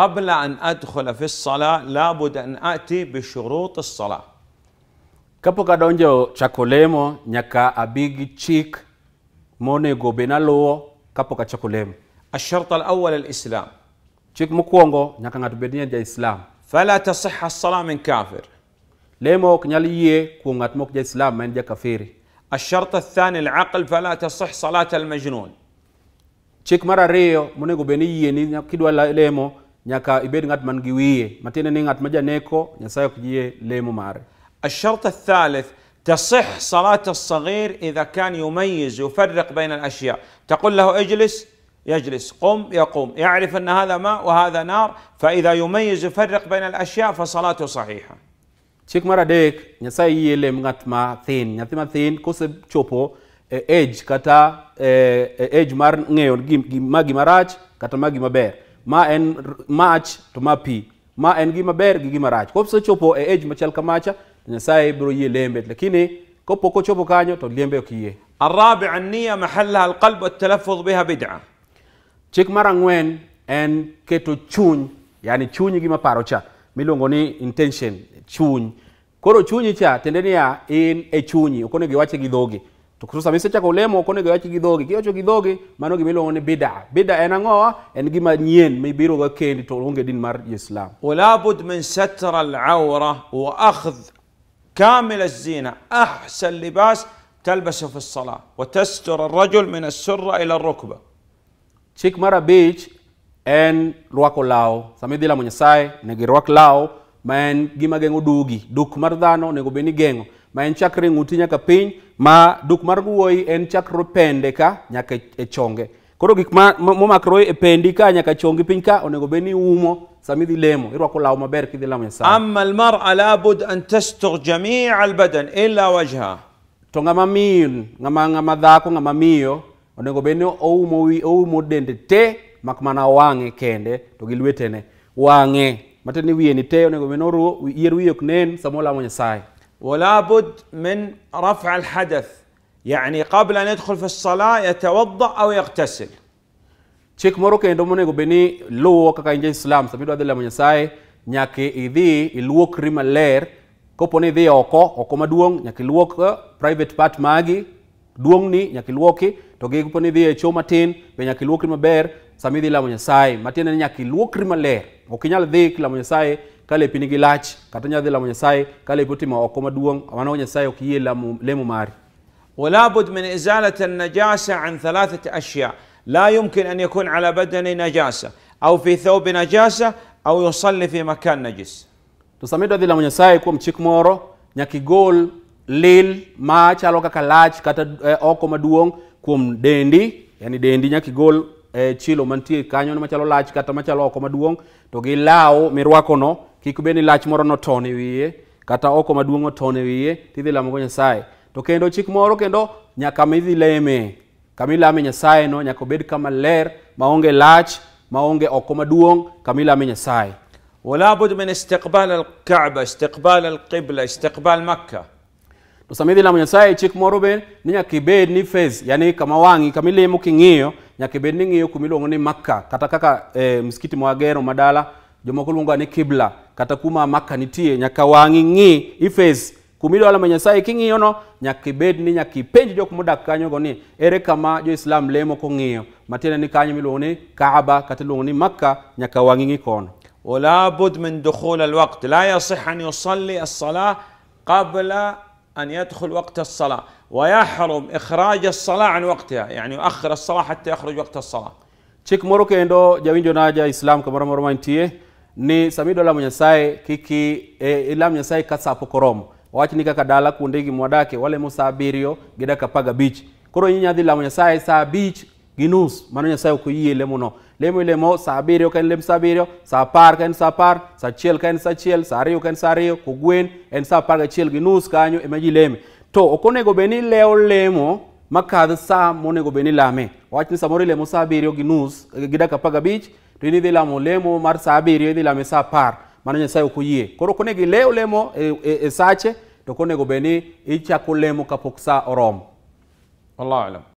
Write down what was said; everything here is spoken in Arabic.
قبل أن أدخل في الصلاة لابد أن أتي بشروط الصلاة kapok adonjo chako lemo nyaka abi gi chik monego bed naluwo kapok achako lemo الشرط الأول الإسلام chik mokwongo nyaka ng'ato bed ni en ja-islam فلا تصح الصلاة من كافر lemo ok nyal yie kuom ng'at mok ja-islam ma en jakafiri الشرط الثاني العقل فلا تصح صلاة المجنون chik mar ariyo monego bed ni yie ni kidwa lemo nyaka ibed ng'at man gi wiye matiende ni ng'at ma nyasaye ok lemo mare الشرط الثالث تصح صلاة الصغير إذا كان يميز يفرق بين الأشياء تقول له اجلس يجلس قم يقوم يعرف أن هذا ماء وهذا نار فإذا يميز يفرق بين الأشياء فصلاته صحيحة شيك مرة ديك نساي يلي مغت ما ثين نثي ما ثين كسب چوبو ايج كتا ايج مار نيون ما جي مراج كتا ما جي مبير ma en mach to ma pi. Ma en gima ber gi gima rach. Kopso chopo e age machal kamacha, Nyasaye biro yie lembe. Lakini kopoko ko chopo kanyo to lembe ok yie. Arabi ania mahala al qalb at talaffuz biha bid'a. Chik mara ngwen en keto chuny, yani chuny gima paro cha. Milongo ni intention, chuny. Koro chuny cha tende niya in e chuny, ukone giwache gidhogi. Gi to kususa misechako olemo konego iwach gi dhogi kiwacho gi dhogi mano gima iluongo ni bida bida en ang'owa en gima nyien mibirogo kendi to onge din mar islam wala bud min satra alaura wa akhdh كامل الزينة أحسن لباس تلبسه في الصلاة وتستر الرجل من السرة إلى الركبة chik mar abich en rwako law sama idhi lamo nyasaye onego irwak law ma en gima geng'o dugi duk mar dhano onego bed ni geng'o ma en chakre ng'uti nyaka piny ma duk mar wuoyi en chakro pende ka nyaka e chonge koro gik momakore e pendi ka nyaka chongi piny ka onego bed ni umo sami dhi lemo irwako law maber kidhi lamo nyasaye amma almar'a labud an tastugh jami' albadan illa wajha to ng'ama min ng'ama ng'ama dhako ng'ama miyo onego bed ni oumo wi oumo dende te makmana wang'e kende to gi lwetene wang'e matiende wiye ni te onego bed ni oruo yier wiye ok nen sama olamo nyasaye ولا بد من رفع الحدث يعني قبل أن يدخل في الصلاة يتوضأ أو يغتسل chik moro kendo monego bed ni luwo kaka in jaislam sami idwa dhi lamo nyasaye nyaka idhi ilwokri maler kopo ni idhi oko oko maduong' nyaka ilwok private part magi duong'ni nyaka ilwoki to gi kopo ni idhi e cho matin be nyaka ilwokri maber sami idhi lamo nyasaye matiende ni nyaka ilwokri maler ok inyal dhi kilamo nyasaye kale lepi nigi lach kata nyadhi lamo nyasaye ka lepi otimo oko maduong' mano nyasaye ok yie lemo mari ولا min من إزالة an thalathat ثلاثة la yumkin an yakun ala badani najasa au fi في najasa au yusalli fi makan najis to tusamedo adhi lamo nyasaye kuom chik moro nyaka lil machalo kaka lach kata eh, oko maduong' kuom dendi yani dendi nyaka eh, chilo mantie kanyo machalo lach kata machalo oko maduong' to gi law mirwakono kik bed ni lach moro noton e wiye kata oko maduong' oton e wiye tidhi lamogo nyasaye to kendo chik moro kendo nyaka midhi leme kama ilame nyasaye no nyaka obed kama ler maonge lach maonge oko maduong' kama ilame nyasaye wala bud min istiqbal alkaaba istiqbal alqibla istiqbal makka to sama idhi lamo nyasaye chik moro be ni nyaka ibed ni fez yani kama wang'i kama ilemo king'iyo nyaka ibed ni ng'iyo kuma ni makka kata kaka eh, msikiti mwagero madala jomoko luonga ni kibla kata kuma maka nitie nyaka wang'i ng'i iface kuma idwa lamo nyasaye king'iyono nyaka ibed ni nyaka ipenj jok modak kanyogo ni ere kama jo-islam lemo kong'iyo matiende ni kanyo miluongo ni kaaba kata iluongo ni makka nyaka wang'i ng'i kono ولا بد من دخول الوقت لا يصح أن يصلي الصلاة قبل أن يدخل وقت الصلاة ويحرم إخراج الصلاة عن وقتها يعني يؤخر الصلاة حتى يخرج وقت الصلاة تشيك مورو كيندو جاوينجو ناجا إسلام كمرة مرة ما انتيه ni samido la munyasaye kiki e, eh, ila munyasaye kasapo koromo ni kaka dala kuonde gi mwadake wale mosa abiriyo gida kapaga bich koro nyinyadhi la munyasaye saa abich gi nus mano nyasaye ok oyie lemono lemo ilemo e saa abiriyo ka en lem saa abiriyo saa apar ka en saa apar saa achiel ka en saa achiel saa ariyo ka en saa ariyo kogwen en saa apar gachiel gi nus kanyo ema ji leme to ok onego bed ni ilewo lemo makadh saa monego bed ni ilame wach ni samoro ilemo saa abiriyo gi nus eh, gi dakika apagabich to in idhilamo lemo mar saa abiriyo idhilamo e saa apar mano nyasaye ok oyie koro konego ileo lemo e, e, e sache to konego bed ni ichako lemo kapok saa oromo